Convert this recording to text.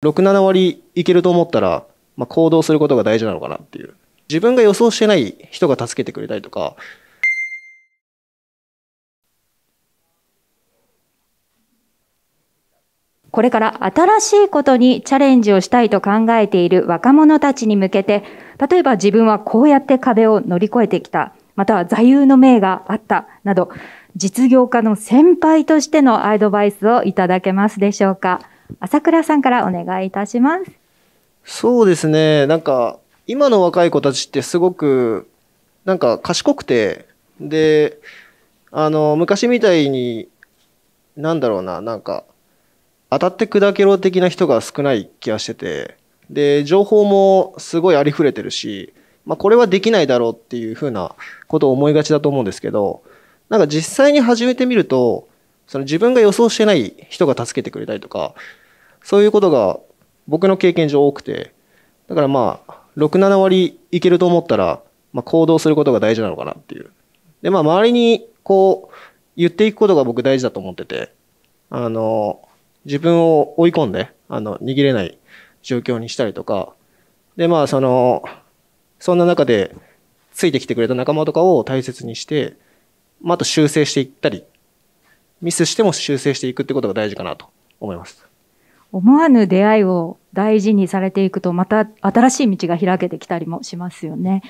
67割いけると思ったら、まあ、行動することが大事なのかなっていう自分が予想してない人が助けてくれたりとかこれから新しいことにチャレンジをしたいと考えている若者たちに向けて例えば自分はこうやって壁を乗り越えてきたまたは座右の銘があったなど実業家の先輩としてのアドバイスをいただけますでしょうか。朝倉さんからお願いいたします。そうですね。なんか、今の若い子たちってすごく、なんか賢くて、で、あの、昔みたいに、なんだろうな、なんか、当たって砕けろ的な人が少ない気がしてて、で、情報もすごいありふれてるし、まあ、これはできないだろうっていうふうなことを思いがちだと思うんですけど、なんか実際に始めてみると、その自分が予想してない人が助けてくれたりとか、そういうことが僕の経験上多くて、だからまあ、6、7割いけると思ったら、まあ、行動することが大事なのかなっていう。で、まあ、周りにこう、言っていくことが僕大事だと思ってて、あの、自分を追い込んで、あの、逃げれない状況にしたりとか、で、まあ、その、そんな中で、ついてきてくれた仲間とかを大切にして、まあ、あと修正していったりミスしても修正していくってことが大事かなと思います。思わぬ出会いを大事にされていくと、また新しい道が開けてきたりもしますよね。